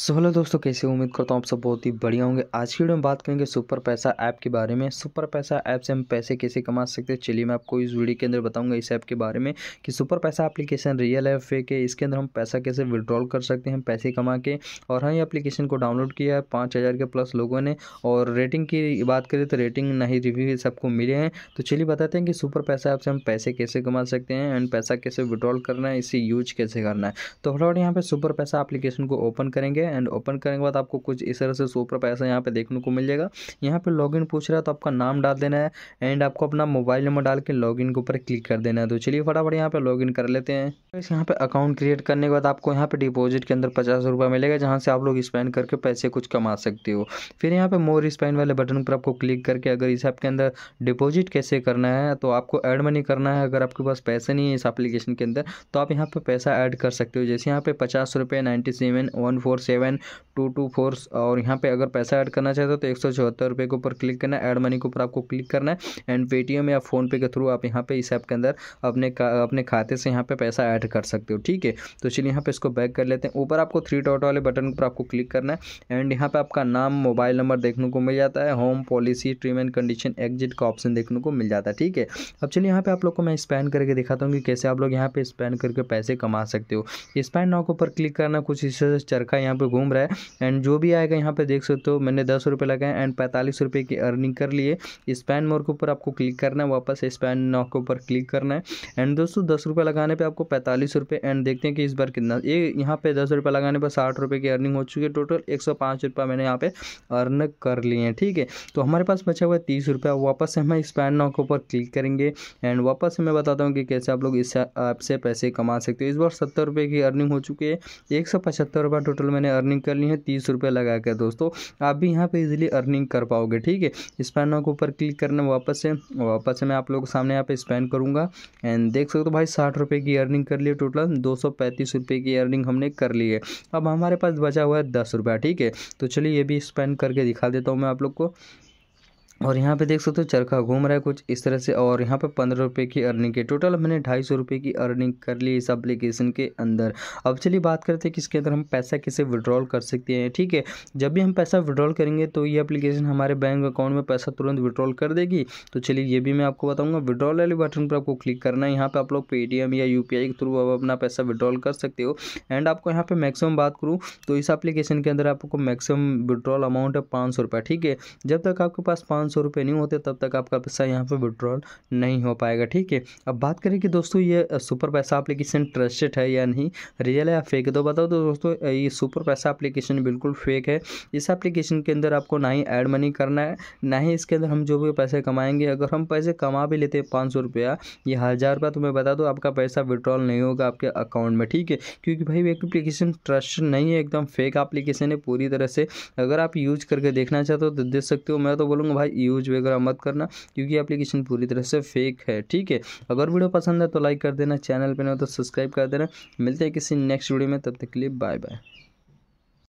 so hello दोस्तों कैसे उम्मीद करता हूँ आप सब बहुत ही बढ़िया होंगे आज की वीडियो में बात करेंगे सुपर पैसा ऐप के बारे में सुपर पैसा ऐप से हम पैसे कैसे कमा सकते हैं चलिए मैं आपको इस वीडियो के अंदर बताऊंगा इस ऐप के बारे में कि सुपर पैसा एप्लीकेशन रियल है फेक है इसके अंदर हम पैसा कैसे विड्रॉल कर सकते हैं पैसे कमा के और हाँ ये अपलीकेशन को डाउनलोड किया है पाँच के प्लस लोगों ने और रेटिंग की बात करें तो रेटिंग ना ही रिव्यू सबको मिले हैं तो चलिए बताते हैं कि सुपर पैसा ऐप से हम पैसे कैसे कमा सकते हैं एंड पैसा कैसे विड्रॉल करना है इसे यूज कैसे करना है तो थोड़ा फटाफट यहाँ पर सुपर पैसा एप्लीकेशन को ओपन करेंगे करेंगे एंड ओपन करने के बाद आपको कुछ इस तरह से सोपर पैसा यहाँ पे देखने को मिल जाएगा यहाँ पे लॉगिन पूछ रहा है तो आपका नाम डाल देना है एंड आपको अपना मोबाइल नंबर डाल के लॉगिन के ऊपर क्लिक कर देना है तो चलिए फटाफट यहाँ पे लॉगिन कर लेते हैं बस यहाँ पे अकाउंट क्रिएट करने के बाद आपको यहाँ पे डिपोजिट के अंदर पचास मिलेगा जहाँ से आप लोग स्पेंड करके पैसे कुछ कमा सकते हो फिर यहाँ पे मोर स्पेंड वाले बटन पर आपको क्लिक करके अगर इस ऐप के अंदर डिपोजिट कैसे करना है तो आपको एड मनी करना है अगर आपके पास पैसे नहीं है इस एप्लीकेशन के अंदर तो आप यहाँ पर पैसा ऐड कर सकते हो जैसे यहाँ पे पचास रुपये ninety seven one four seven two two four और यहाँ पे अगर पैसा ऐड करना चाहते हो तो, तो एक सौ चौहत्तर रुपये के ऊपर क्लिक करना है ऐड मनी के ऊपर आपको क्लिक करना है एंड पेटीएम या फ़ोनपे के थ्रू आप यहाँ पे इस ऐप के अंदर अपने अपने खाते से यहाँ पे पैसा ऐड कर सकते हो ठीक है तो चलिए यहाँ पे इसको बैक कर लेते हैं ऊपर आपको थ्री डॉट वाले बटन पर आपको क्लिक करना है एंड यहाँ पर आपका नाम मोबाइल नंबर देखने को मिल जाता है home policy term and condition exit का ऑप्शन देखने को मिल जाता है ठीक है अब चलिए यहाँ पर आप लोग को मैं स्पैन करके दिखाता हूँ कि कैसे आप लोग यहाँ पर स्पैन करके पैसे कमा सकते हो स्पैन नाव के ऊपर क्लिक करना कुछ इस चरखा यहाँ पर घूम रहा है एंड जो भी आएगा यहाँ पे देख सकते हो मैंने दस रुपये लगाए एंड पैंतालीस रुपये की अर्निंग कर लिए स्पैन मोर के ऊपर आपको क्लिक करना है वापस स्पैन नॉक के ऊपर क्लिक करना है एंड दोस्तों दस रुपये लगाने पर आपको पैंतालीस रुपये एंड देखते हैं कि इस बार कितना ये यहाँ पे दस रुपये लगाने पर साठ रुपये की अर्निंग हो चुकी है टोटल एक सौ पाँच रुपये मैंने यहाँ पे अर्न कर लिए हैं ठीक है तो हमारे पास बचा हुआ है तीस रुपया वापस हमें स्पैन नॉक के ऊपर क्लिक करेंगे एंड वापस से मैं बताता हूँ कि कैसे आप लोग इस ऐप से पैसे कमा सकते हो इस बार सत्तर रुपये की अर्निंग हो चुकी है एक सौ पचहत्तर रुपये टोटल मैंने अर्निंग कर ली है हैं तीस रुपये लगा कर दोस्तों आप भी यहाँ पे इजीली अर्निंग कर पाओगे ठीक है स्पैनर के ऊपर क्लिक करना वापस से वापस से मैं आप लोगों के सामने यहाँ पे स्पैन करूँगा एंड देख सकते हो तो भाई साठ रुपये की अर्निंग कर ली टोटल दो सौ पैंतीस रुपये की अर्निंग हमने कर ली है अब हमारे पास बचा हुआ है दस रुपया ठीक है तो चलिए ये भी स्पैन करके दिखा देता हूँ मैं आप लोग को और यहाँ पे देख सकते हो चरखा घूम रहा है कुछ इस तरह से और यहाँ पे पंद्रह रुपये की अर्निंग है टोटल मैंने ढाई सौ रुपये की अर्निंग कर ली इस एप्लीकेशन के अंदर अब चलिए बात करते हैं कि इसके अंदर हम पैसा कैसे विड्रॉल कर सकते हैं ठीक है जब भी हम पैसा विड्रॉल करेंगे तो ये एप्लीकेशन हमारे बैंक अकाउंट में पैसा तुरंत विड्रॉल कर देगी तो चलिए ये भी मैं आपको बताऊँगा विड्रॉल वाले बटन पर आपको क्लिक करना है यहाँ पर आप लोग पेटीएम या यू के थ्रू अब अपना पैसा विड्रॉल कर सकते हो एंड आपको यहाँ पर मैक्सिमम बात करूँ तो इस अप्लीकेशन के अंदर आपको मैक्सिमम विड्रॉल अमाउंट है पाँच ठीक है जब तक आपके पास पाँच पाँच सौ रुपये नहीं होते तब तक आपका पैसा यहाँ पर विड्रॉल नहीं हो पाएगा ठीक है अब बात करें कि दोस्तों ये सुपर पैसा अप्लीकेशन ट्रस्टेड है या नहीं रियल है या फेक है तो बताओ तो दोस्तों ये सुपर पैसा अप्लीकेशन बिल्कुल फेक है इस एप्लीकेशन के अंदर आपको ना ही एड मनी करना है ना ही इसके अंदर हम जो भी पैसे कमाएंगे अगर हम पैसे कमा भी लेते हैं पाँच सौ रुपया या हज़ार रुपया तो मैं बता दूँ आपका पैसा विड्रॉल नहीं होगा आपके अकाउंट में ठीक है क्योंकि भाई अप्लीकेशन ट्रस्ट नहीं है एकदम फेक अप्लीकेशन है पूरी तरह से अगर आप यूज करके देखना चाहते हो तो देख सकते हो मैं तो बोलूँगा भाई यूज वगैरह मत करना क्योंकि एप्लीकेशन पूरी तरह से फेक है ठीक है अगर वीडियो पसंद है तो लाइक कर देना चैनल पर ना तो सब्सक्राइब कर देना मिलते हैं किसी नेक्स्ट वीडियो में तब तक के लिए बाय बाय